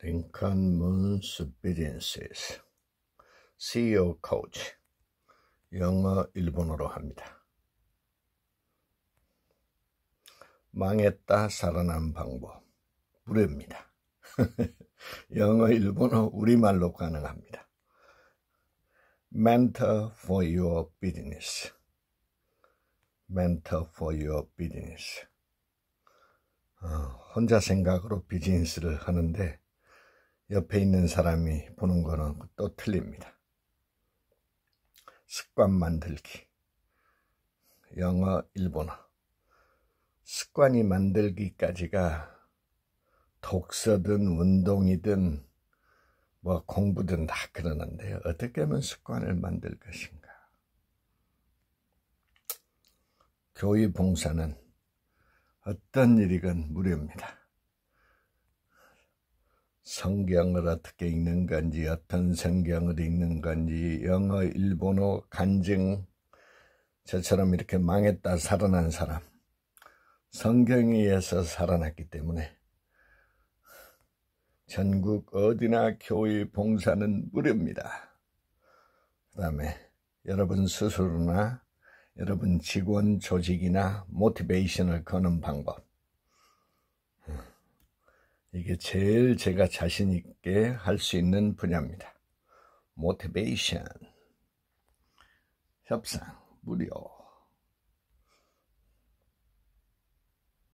링컨 문 스피린시스 CEO Coach 영어 일본어로 합니다. 망했다 살아난 방법 무료입니다. 영어 일본어 우리말로 가능합니다. Mentor for your business. Mentor for your business. 어, 혼자 생각으로 비즈니스를 하는데 옆에 있는 사람이 보는 거는 또 틀립니다. 습관 만들기. 영어, 일본어. 습관이 만들기까지가 독서든 운동이든 뭐 공부든 다그러는데 어떻게 하면 습관을 만들 것인가. 교회 봉사는 어떤 일이건 무료입니다. 성경을 어떻게 읽는 건지 어떤 성경을 읽는 건지 영어 일본어 간증 저처럼 이렇게 망했다 살아난 사람 성경에 의해서 살아났기 때문에 전국 어디나 교회 봉사는 무료입니다. 그 다음에 여러분 스스로나 여러분 직원 조직이나 모티베이션을 거는 방법 이게 제일 제가 자신 있게 할 수 있는 분야입니다. 모티베이션, 협상, 무료.